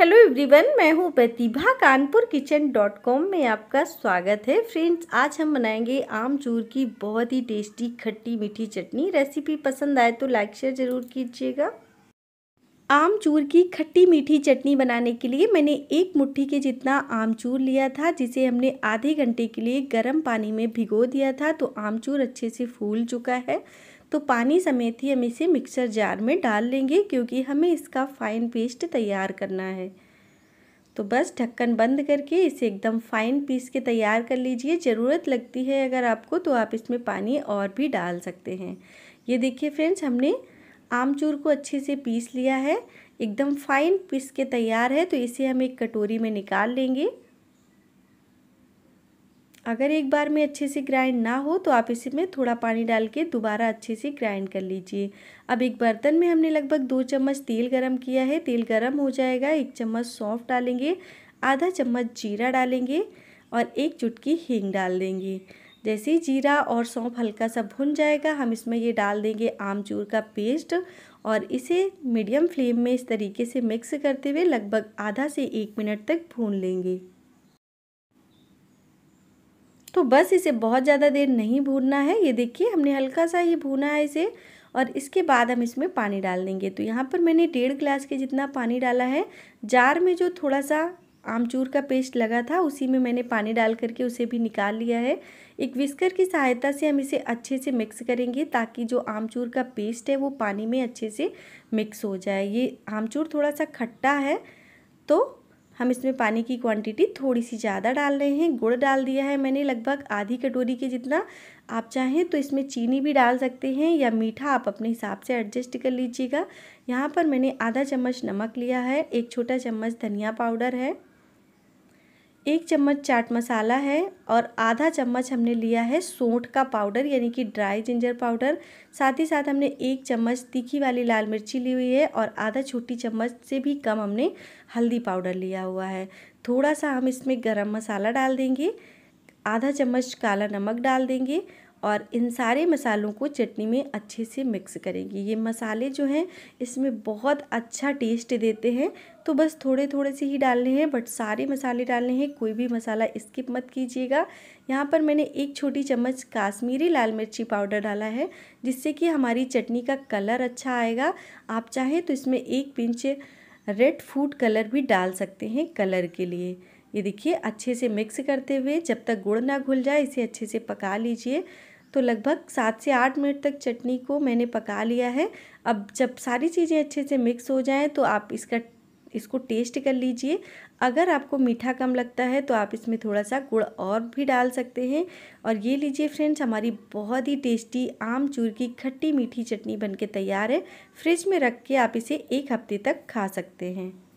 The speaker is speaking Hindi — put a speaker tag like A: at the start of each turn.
A: हेलो एवरीवन मैं हूँ Pratibha Kanpur kitchen dot com में आपका स्वागत है फ्रेंड्स आज हम बनाएंगे आमचूर की बहुत ही टेस्टी खट्टी मीठी चटनी रेसिपी पसंद आए तो लाइक शेयर ज़रूर कीजिएगा आमचूर की खट्टी मीठी चटनी बनाने के लिए मैंने एक मुट्ठी के जितना आमचूर लिया था जिसे हमने आधे घंटे के लिए गर्म पानी में भिगो दिया था तो आमचूर अच्छे से फूल चुका है तो पानी समेत ही हम इसे मिक्सर जार में डाल लेंगे क्योंकि हमें इसका फाइन पेस्ट तैयार करना है तो बस ढक्कन बंद करके इसे एकदम फाइन पीस के तैयार कर लीजिए ज़रूरत लगती है अगर आपको तो आप इसमें पानी और भी डाल सकते हैं ये देखिए फ्रेंड्स हमने आमचूर को अच्छे से पीस लिया है एकदम फाइन पीस के तैयार है तो इसे हम एक कटोरी में निकाल लेंगे अगर एक बार में अच्छे से ग्राइंड ना हो तो आप इसी में थोड़ा पानी डाल के दोबारा अच्छे से ग्राइंड कर लीजिए अब एक बर्तन में हमने लगभग दो चम्मच तेल गरम किया है तेल गरम हो जाएगा एक चम्मच सौंफ डालेंगे आधा चम्मच जीरा डालेंगे और एक चुटकी हींग डाल देंगे जैसे ही जीरा और सौंफ हल्का सा भुन जाएगा हम इसमें ये डाल देंगे आमचूर का पेस्ट और इसे मीडियम फ्लेम में इस तरीके से मिक्स करते हुए लगभग आधा से एक मिनट तक भून लेंगे तो बस इसे बहुत ज़्यादा देर नहीं भूनना है ये देखिए हमने हल्का सा ही भूना है इसे और इसके बाद हम इसमें पानी डाल देंगे तो यहाँ पर मैंने डेढ़ गिलास के जितना पानी डाला है जार में जो थोड़ा सा आमचूर का पेस्ट लगा था उसी में मैंने पानी डाल करके उसे भी निकाल लिया है एक विस्कर की सहायता से हम इसे अच्छे से मिक्स करेंगे ताकि जो आमचूर का पेस्ट है वो पानी में अच्छे से मिक्स हो जाए ये आमचूर थोड़ा सा खट्टा है तो हम इसमें पानी की क्वांटिटी थोड़ी सी ज़्यादा डाल रहे हैं गुड़ डाल दिया है मैंने लगभग आधी कटोरी के जितना आप चाहें तो इसमें चीनी भी डाल सकते हैं या मीठा आप अपने हिसाब से एडजस्ट कर लीजिएगा यहाँ पर मैंने आधा चम्मच नमक लिया है एक छोटा चम्मच धनिया पाउडर है एक चम्मच चाट मसाला है और आधा चम्मच हमने लिया है सोंठ का पाउडर यानी कि ड्राई जिंजर पाउडर साथ ही साथ हमने एक चम्मच तीखी वाली लाल मिर्ची ली हुई है और आधा छोटी चम्मच से भी कम हमने हल्दी पाउडर लिया हुआ है थोड़ा सा हम इसमें गरम मसाला डाल देंगे आधा चम्मच काला नमक डाल देंगे और इन सारे मसालों को चटनी में अच्छे से मिक्स करेंगे ये मसाले जो हैं इसमें बहुत अच्छा टेस्ट देते हैं तो बस थोड़े थोड़े से ही डालने हैं बट सारे मसाले डालने हैं कोई भी मसाला स्किप मत कीजिएगा यहाँ पर मैंने एक छोटी चम्मच काश्मीरी लाल मिर्ची पाउडर डाला है जिससे कि हमारी चटनी का कलर अच्छा आएगा आप चाहें तो इसमें एक पिंच रेड फूड कलर भी डाल सकते हैं कलर के लिए ये देखिए अच्छे से मिक्स करते हुए जब तक गुड़ ना घुल जाए इसे अच्छे से पका लीजिए तो लगभग सात से आठ मिनट तक चटनी को मैंने पका लिया है अब जब सारी चीज़ें अच्छे से मिक्स हो जाएँ तो आप इसका इसको टेस्ट कर लीजिए अगर आपको मीठा कम लगता है तो आप इसमें थोड़ा सा गुड़ और भी डाल सकते हैं और ये लीजिए फ्रेंड्स हमारी बहुत ही टेस्टी आम चूर की खट्टी मीठी चटनी बनके तैयार है फ्रिज में रख के आप इसे एक हफ्ते तक खा सकते हैं